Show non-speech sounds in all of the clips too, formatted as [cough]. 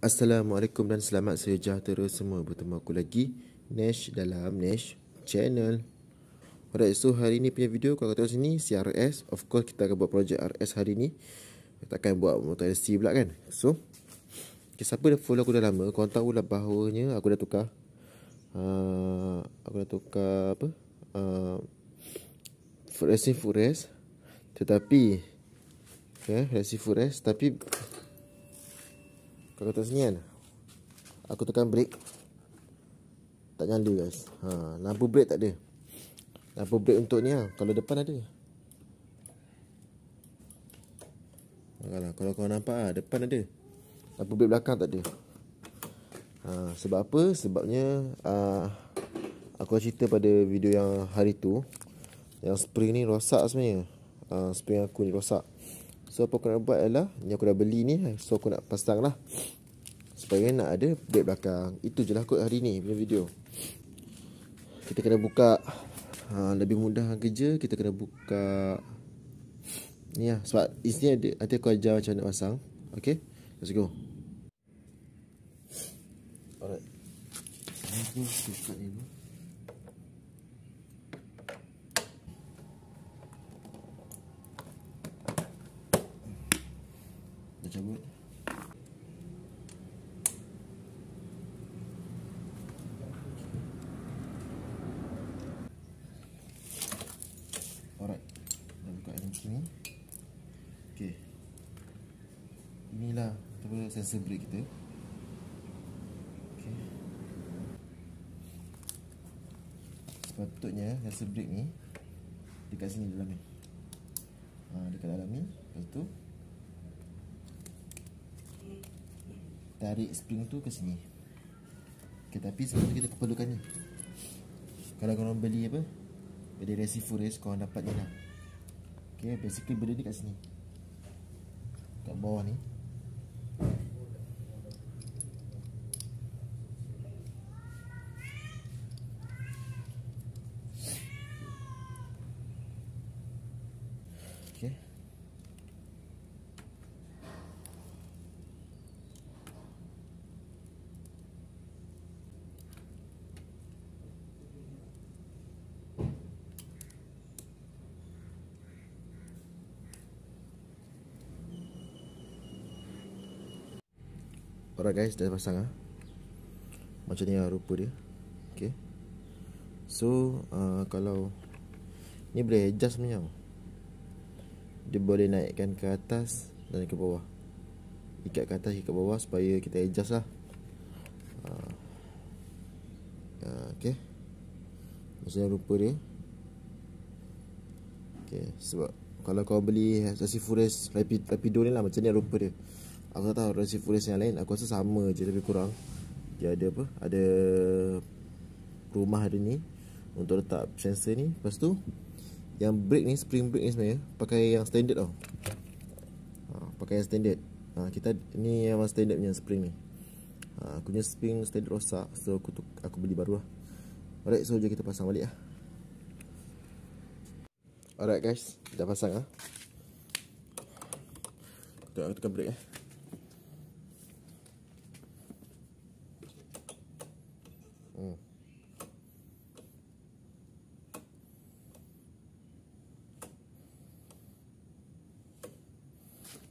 Assalamualaikum dan selamat sejahtera semua Bertemu aku lagi Nash dalam Nash Channel Alright so hari ni punya video Kalau tengok sini CRS Of course kita akan buat projek RS hari ni Kita akan buat motor SC pula kan So okay, Siapa dah follow aku dah lama Kau tahu lah bahawanya aku dah tukar uh, Aku dah tukar apa uh, Food Racing Food Race Tetapi Okay, Racing Food Race Tapi kalau tak sini kan Aku tekan break. Tak nyala guys ha, Lampu brake tak ada Lampu brake untuk ni lah Kalau depan ada Alah, Kalau kau nampak lah Depan ada Lampu brake belakang tak ada ha, Sebab apa? Sebabnya uh, Aku cerita pada video yang hari tu Yang spring ni rosak sebenarnya uh, ah, Spring aku ni rosak So apa aku nak buat ialah Ni aku dah beli ni So aku nak pasang lah supaya nak ada bed belakang itu je lah kot hari ni punya video kita kena buka ha, lebih mudah kerja kita kena buka ni lah sebab isni ada nanti aku ajar macam nak pasang ok let's go alright Let's go, let's sini Ok Inilah Terpada sensor brake kita Ok Sepatutnya sensor brake ni Dekat sini dalam ni ha, Dekat dalam ni Lepas tu Tarik spring tu ke sini okay, Tapi sebenarnya kita perlukan ni Kalau kau korang beli apa Beli resifur race korang dapat ni lah Okay, basically benda ni kat sini Kat bawah ni Alright guys, dah pasang lah Macam ni lah rupa dia Okay So, uh, kalau Ni boleh adjust punya Dia boleh naikkan ke atas Dan ke bawah Ikat ke atas, ikat ke bawah supaya kita adjust lah uh, Okay Macam ni rupa dia Okay, sebab Kalau kau beli Sasi Fures Lapido ni lah, macam ni rupa dia Aku tak tahu resi fulis yang lain Aku rasa sama je lebih kurang Dia ada apa Ada Rumah ada ni Untuk letak sensor ni Lepas tu Yang brake ni Spring brake ni sebenarnya Pakai yang standard tau ha, Pakai yang standard ha, Kita Ni yang standard punya spring ni ha, Aku punya spring standard rosak So aku, tuk, aku beli baru lah Alright so jom kita pasang balik lah Alright guys Dah pasang lah Tengok aku tekan brake lah eh.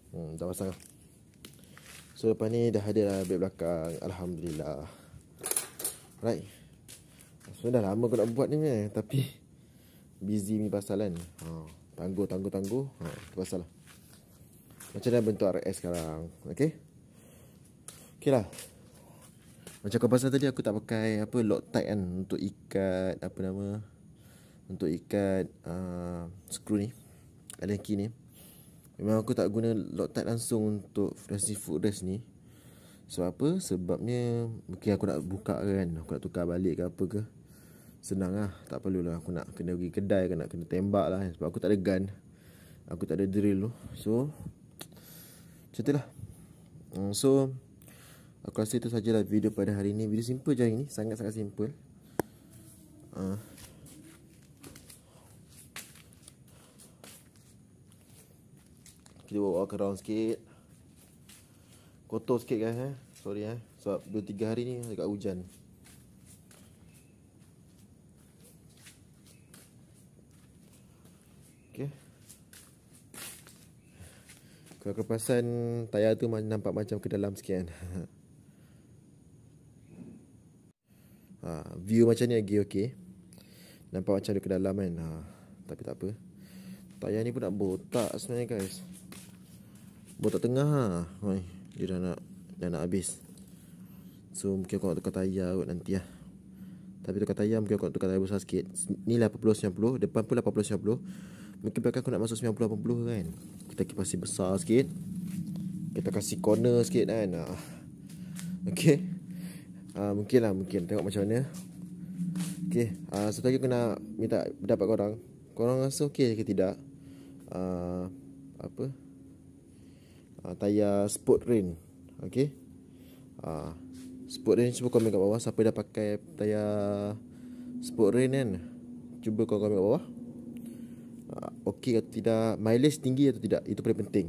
Hmm, tak pasang So lepas ni dah ada lah beg belakang Alhamdulillah Right. So dah lama aku nak buat ni ni Tapi Busy ni pasal kan ha, Tangguh tangguh tangguh ha, Tu pasal lah Macam mana bentuk RS sekarang Okay Okay lah Macam kau pasal tadi aku tak pakai Apa lock Loctite kan Untuk ikat Apa nama Untuk ikat uh, Screw ni Allen key ni Memang aku tak guna Loctite langsung untuk Frenzy Foodress ni Sebab apa? Sebabnya Mungkin aku nak buka kan Aku nak tukar balik ke apa ke Senang lah Tak perlulah aku nak kena pergi kedai Aku nak kena tembak lah kan? Sebab aku tak ada gun Aku tak ada drill tu So Macam tu lah hmm, So Aku rasa itu sajalah video pada hari ni Video simple je hari ni Sangat-sangat simple ah. kita bawa walk around sikit kotor sikit guys eh sorry eh sebab 2 3 hari ni dekat hujan Okay, kalau kepasan tayar tu nampak macam ke dalam sikit kan [laughs] ha, View macam ni lagi okay, Nampak macam dia ke dalam kan ha, Tapi tak apa Tayar ni pun nak botak sebenarnya guys botak tengah lah. Oi, dia dah nak dah nak habis so mungkin aku nak tukar tayar kot nanti lah tapi tukar tayar mungkin aku nak tukar tayar besar sikit ni 80-90 depan pun 80-90 mungkin belakang aku nak masuk 90-80 kan kita kipas besar sikit kita kasih corner sikit kan ah. ok uh, mungkin lah mungkin tengok macam mana ok uh, satu lagi aku nak minta pendapat korang korang rasa ok ke tidak uh, apa uh, tayar sport rain okey uh, ah, sport rain cuba komen kat bawah siapa dah pakai tayar sport rain kan cuba kau komen kat bawah uh, okey atau tidak mileage tinggi atau tidak itu paling penting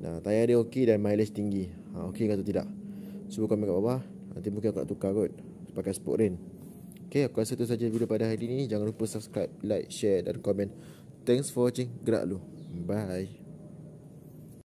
nah tayar dia okey dan mileage tinggi uh, okey atau tidak cuba komen kat bawah nanti mungkin aku nak tukar kot pakai sport rain Okay, aku rasa tu saja video pada hari ini. Jangan lupa subscribe, like, share dan komen. Thanks for watching. Gerak lu. Bye.